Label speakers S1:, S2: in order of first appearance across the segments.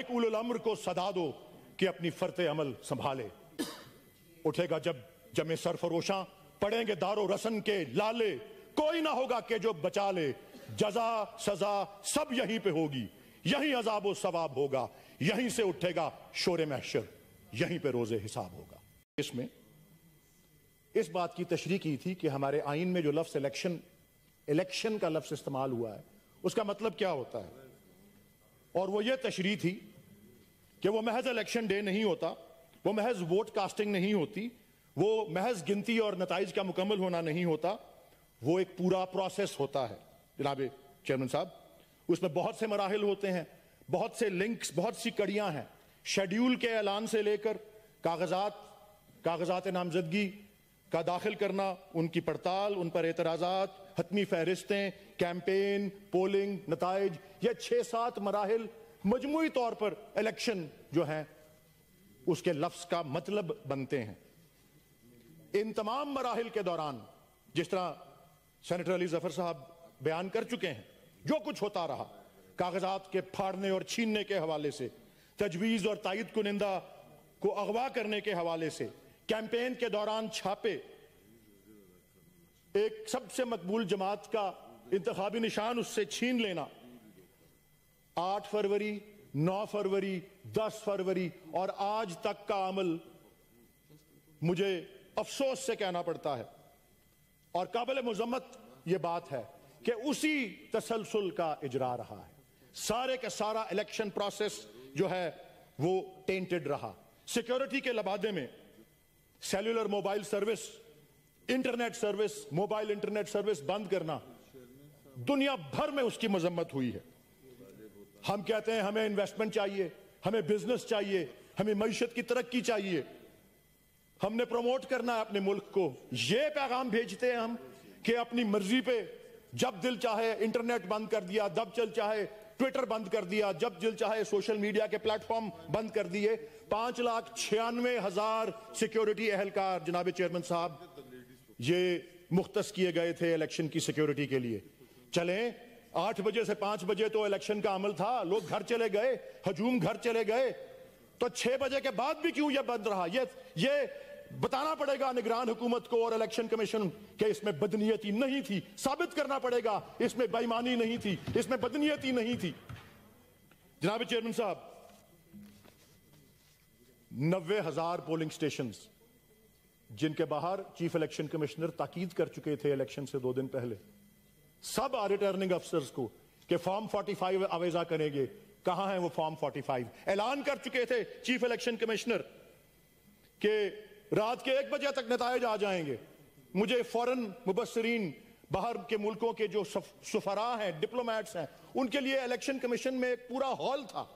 S1: एक उल को सदा दो कि अपनी फरत अमल संभाले उठेगा जब जमे सरफरोशा पड़ेंगे दारो रसन के लाले कोई ना होगा के जो बचा ले जजा सजा सब यहीं पे होगी यहीं अजाब सवाब होगा यहीं से उठेगा शोर महशर यहीं पे रोजे हिसाब होगा इसमें इस बात की तशरी की थी कि हमारे आइन में जो लफ्स इलेक्शन इलेक्शन का लफ्स इस्तेमाल हुआ है उसका मतलब क्या होता है और वो ये तशरी थी कि वो महज इलेक्शन डे नहीं होता वो महज वोट कास्टिंग नहीं होती वो महज गिनती और नतज का मुकम्मल होना नहीं होता वो एक पूरा प्रोसेस होता है जनाब चेयरमैन साहब उसमें बहुत से मराहल होते हैं बहुत से लिंक्स बहुत सी कड़ियाँ हैं शेड्यूल के ऐलान से लेकर कागजात कागजात नामजदगी का दाखिल करना उनकी पड़ताल उन पर एतराज़ात हतमी फहरिस्तें कैंपेन पोलिंग नतज या छः सात मराहल मजमू तौर पर इलेक्शन जो हैं उसके लफ्स का मतलब बनते हैं इन तमाम मराहल के दौरान जिस तरह सेनेटर अली जफर साहब बयान कर चुके हैं जो कुछ होता रहा कागजात के फाड़ने और छीनने के हवाले से तजवीज़ और तइद कुनिंदा को अगवा करने के हवाले से कैंपेन के दौरान छापे एक सबसे मकबूल जमात का इंतबी निशान उससे छीन लेना आठ फरवरी नौ फरवरी दस फरवरी और आज तक का अमल मुझे अफसोस से कहना पड़ता है और काबिल मजम्मत यह बात है कि उसी तसलसल का इजरा रहा है सारे का सारा इलेक्शन प्रोसेस जो है वो टेंटेड रहा सिक्योरिटी के लबादे में cellular mobile service internet service mobile internet service बंद करना दुनिया भर में उसकी मजम्मत हुई है हम कहते हैं हमें इन्वेस्टमेंट चाहिए हमें बिजनेस चाहिए हमें मीशत की तरक्की चाहिए हमने प्रमोट करना है अपने मुल्क को यह पैगाम भेजते हैं हम कि अपनी मर्जी पे जब दिल चाहे इंटरनेट बंद कर दिया जब चल चाहे ट्विटर बंद कर दिया जब दिल चाहे सोशल मीडिया के प्लेटफॉर्म बंद कर दिए पांच लाख छियानवे हजार सिक्योरिटी एहलकार जनाब चेयरमैन साहब ये मुख्त किए गए थे इलेक्शन की सिक्योरिटी के लिए चले आठ बजे से पांच बजे तो इलेक्शन का अमल था लोग घर चले गए हजूम घर चले गए तो छह बजे के बाद भी क्यों यह बंद रहा ये ये बताना पड़ेगा निगरान हुकूमत को और इलेक्शन कमीशन के इसमें बदनीयती नहीं थी साबित करना पड़ेगा इसमें बेईमानी नहीं थी इसमें बदनीयती नहीं थी जनाब चेयरमैन साहब नब्बे हजार पोलिंग स्टेशन जिनके बाहर चीफ इलेक्शन कमिश्नर ताकीद कर चुके थे इलेक्शन से दो दिन पहले सब आ रिटर्निंग अफसर को कि फॉर्म 45 आवेजा करेंगे कहां है वो फॉर्म 45 ऐलान कर चुके थे चीफ इलेक्शन कमिश्नर के रात के एक बजे तक नतज आ जाएंगे मुझे फॉरन मुबसरीन बाहर के मुल्कों के जो सफरा हैं डिप्लोमैट्स हैं उनके लिए इलेक्शन कमीशन में एक पूरा हॉल था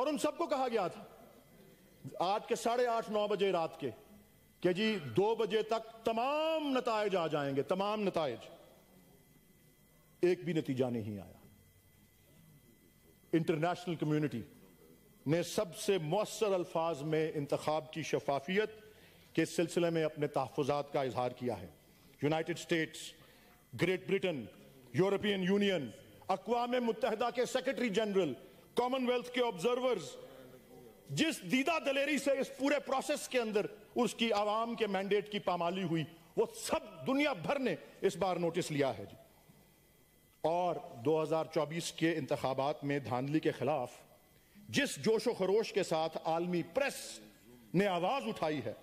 S1: और उन सबको कहा गया था आज के साढ़े आठ नौ बजे रात के कि जी दो बजे तक तमाम नतज आ जाएंगे तमाम नतज एक भी नतीजा नहीं आया इंटरनेशनल कम्युनिटी ने सबसे मौसर अल्फाज में इंतखब की शफाफियत के सिलसिले में अपने तहफात का इजहार किया है United States Great Britain European Union अकवाम मुतहदा के सेक्रेटरी जनरल कॉमनवेल्थ के ऑब्जर्वर्स जिस दीदा दलेरी से इस पूरे प्रोसेस के अंदर उसकी आवाम के मैंडेट की पामाली हुई वो सब दुनिया भर ने इस बार नोटिस लिया है जी और 2024 के इंतबात में धांधली के खिलाफ जिस जोशो खरोश के साथ आलमी प्रेस ने आवाज उठाई है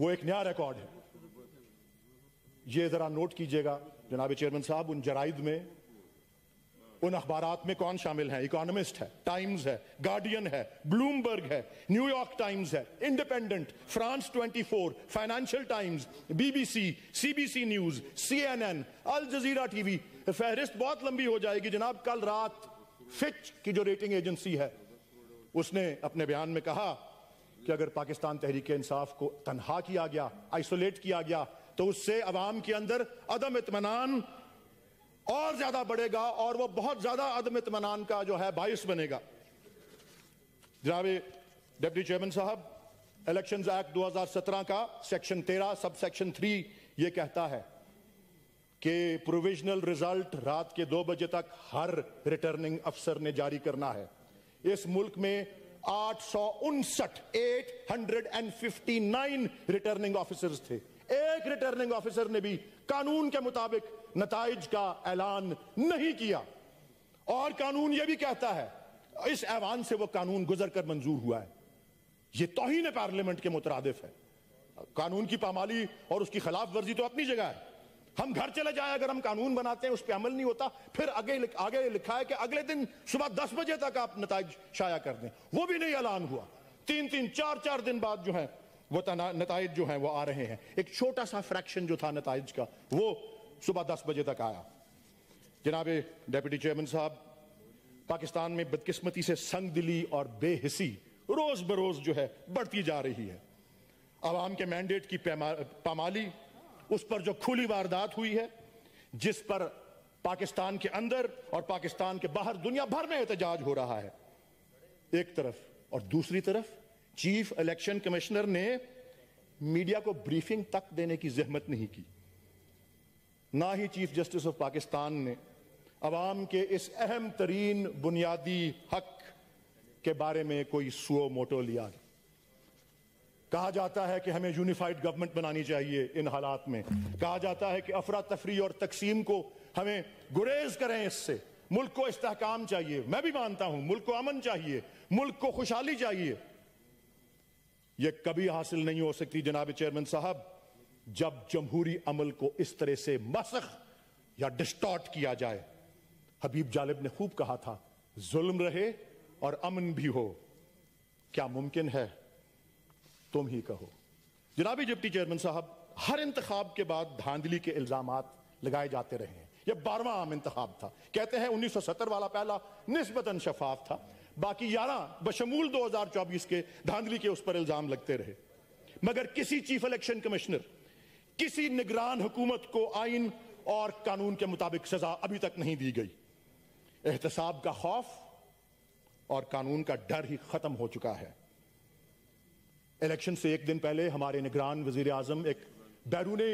S1: वो एक नया रिकॉर्ड है ये जरा नोट कीजिएगा जनाब चेयरमैन साहब उन जराइद में उन अखबार में कौन शामिल है इकोनॉमिस्ट है टाइम्स है गार्डियन है ब्लूमबर्ग है न्यूयॉर्क टाइम्स है Independent France 24 Financial Times BBC CBC news CNN Al Jazeera TV फहरिस्त बहुत लंबी हो जाएगी जनाब कल रात फिच की जो रेटिंग एजेंसी है उसने अपने बयान में कहा कि अगर पाकिस्तान तहरीक इंसाफ को तनहा किया गया आइसोलेट किया गया तो उससे अवाम के अंदर अदम इतमान और ज्यादा बढ़ेगा और वो बहुत ज्यादा अदम इतमान का जो है बायस बनेगा जनाबे डिप्टी चेयरमैन साहब इलेक्शन एक्ट 2017 का सेक्शन 13 सब सेक्शन 3 ये कहता है कि प्रोविजनल रिजल्ट रात के दो बजे तक हर रिटर्निंग अफसर ने जारी करना है इस मुल्क में आठ सौ उनसठ eight hundred and fifty nine returning officer थे एक रिटर्निंग ऑफिसर ने भी कानून के मुताबिक नतज का ऐलान नहीं किया और कानून यह भी कहता है इस ऐवान से वो कानून गुजर कर मंजूर हुआ है यह तोहन पार्लियामेंट के मुतरद है कानून की पामाली और उसकी खिलाफ वर्जी तो अपनी जगह है हम घर चले जाए अगर हम कानून बनाते हैं उस पर अमल नहीं होता फिर आगे लिख, आगे लिखा है कि अगले दिन सुबह दस बजे तक आप नतज शाया कर दें वो भी नहीं ऐलान हुआ तीन तीन चार चार दिन बाद जो है वो नतज जो है वो आ रहे हैं एक छोटा सा फ्रैक्शन जो था नतज का वो सुबह दस बजे तक आया जनाब डेप्यूटी चेयरमैन साहब पाकिस्तान में बदकिस्मती से संग दिली और बेहिसी रोज बरोज जो है बढ़ती जा रही है आवाम के मैंडेट की पामाली उस पर जो खुली वारदात हुई है जिस पर पाकिस्तान के अंदर और पाकिस्तान के बाहर दुनिया भर में एहतजाज हो रहा है एक तरफ और दूसरी तरफ चीफ इलेक्शन कमिश्नर ने मीडिया को ब्रीफिंग तक देने की जहमत नहीं की ना ही चीफ जस्टिस ऑफ पाकिस्तान ने अवाम के इस अहम तरीन बुनियादी हक के बारे में कोई सुओ मोटो लिया कहा जाता है कि हमें यूनिफाइड गवर्नमेंट बनानी चाहिए इन हालात में कहा जाता है कि अफरा तफरी और तकसीम को हमें गुरेज करें इससे मुल्क को इस्तेकाम चाहिए मैं भी मानता हूं मुल्क को अमन चाहिए मुल्क को खुशहाली चाहिए यह कभी हासिल नहीं हो सकती जनाब चेयरमैन साहब जब जमहूरी अमल को इस तरह से मसख या डिस्टॉर्ट किया जाए हबीब जालिब ने खूब कहा था जुल्म रहे और अमन भी हो क्या मुमकिन है तुम ही कहो जनाबी डिप्टी चेयरमैन साहब हर इंतखाब के बाद धांधली के इल्जाम लगाए जाते रहे हैं यह बारवा आम इंतखाब था कहते हैं उन्नीस सौ सत्तर वाला पहला नस्बता शफाफ था बाकी ग्यारह बशमूल दो हजार चौबीस के धांधली के उस पर इल्जाम लगते रहे मगर किसी चीफ इलेक्शन कमिश्नर किसी निगरान हुकूमत को आइन और कानून के मुताबिक सजा अभी तक नहीं दी गई एहतसाब का खौफ और कानून का डर ही खत्म हो चुका है इलेक्शन से एक दिन पहले हमारे निगरान वजीर आजम एक बैरूनी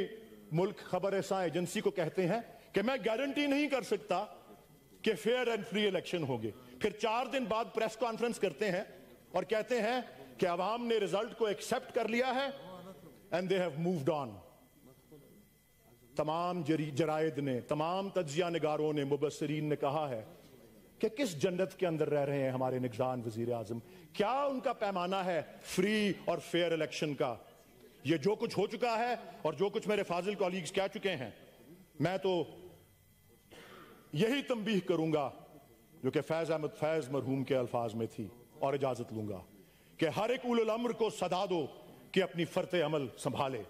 S1: मुल्क खबर ऐसा एजेंसी को कहते हैं कि मैं गारंटी नहीं कर सकता कि फेयर एंड फ्री इलेक्शन होंगे फिर चार दिन बाद प्रेस कॉन्फ्रेंस करते हैं और कहते हैं कि अवाम ने रिजल्ट को एक्सेप्ट कर लिया है and they have moved on तमाम जरायद ने तमाम तजिया नगारों ने मुबसरीन ने कहा है कि किस जन्नत के अंदर रह रहे हैं हमारे निगजान वजीर आजम क्या उनका पैमाना है फ्री और फेयर इलेक्शन का ये जो कुछ हो चुका है और जो कुछ मेरे फाजिल कॉलीग्स कह चुके हैं मैं तो यही तंबीह करूंगा जो कि फैज अहमद फैज मरहूम के अल्फाज में थी और इजाजत लूंगा कि हर एक उल अम्र को सदा दो कि अपनी फरत अमल संभाले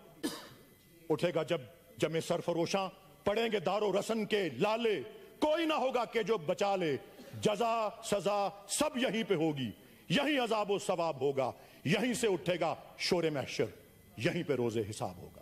S1: उठेगा जब जमे सरफरोशा पड़ेंगे दारो रसन के लाले कोई ना होगा के जो बचा ले जजा सजा सब यहीं पे होगी यहीं अजाब सवाब होगा यहीं से उठेगा शोर महशर यहीं पे रोजे हिसाब होगा